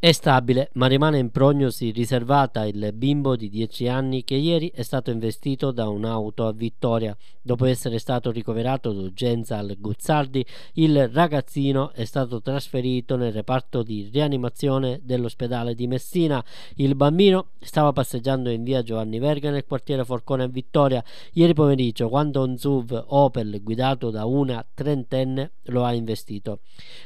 È stabile, ma rimane in prognosi riservata il bimbo di 10 anni che ieri è stato investito da un'auto a Vittoria. Dopo essere stato ricoverato d'urgenza al Guzzardi, il ragazzino è stato trasferito nel reparto di rianimazione dell'ospedale di Messina. Il bambino stava passeggiando in via Giovanni Verga nel quartiere Forcone a Vittoria. Ieri pomeriggio, quando un SUV Opel guidato da una trentenne lo ha investito.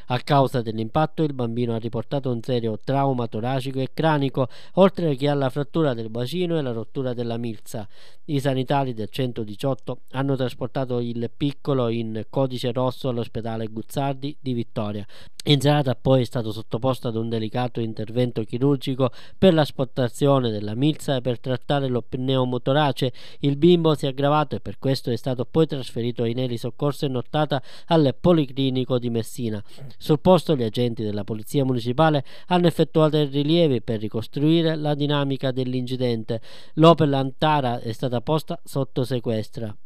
A causa dell'impatto, il bambino ha riportato un serio trauma toracico e cranico, oltre che alla frattura del bacino e alla rottura della milza. I sanitari del 118 hanno trasportato il piccolo in codice rosso all'ospedale Guzzardi di Vittoria, Entrata poi è stato sottoposto ad un delicato intervento chirurgico per l'asportazione della milza e per trattare lo pneumotorace. Il bimbo si è aggravato e per questo è stato poi trasferito ai Neri Soccorso e nottata al Policlinico di Messina. Sul posto gli agenti della Polizia Municipale hanno effettuato i rilievi per ricostruire la dinamica dell'incidente. L'Opel Antara è stata posta sotto sequestra.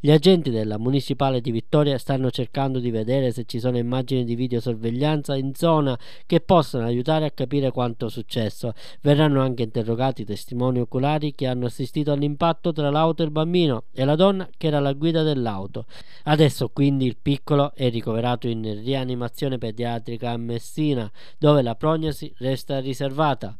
Gli agenti della Municipale di Vittoria stanno cercando di vedere se ci sono immagini di videosorveglianza in zona che possano aiutare a capire quanto è successo. Verranno anche interrogati testimoni oculari che hanno assistito all'impatto tra l'auto e il bambino e la donna che era la guida dell'auto. Adesso quindi il piccolo è ricoverato in rianimazione pediatrica a Messina, dove la prognosi resta riservata.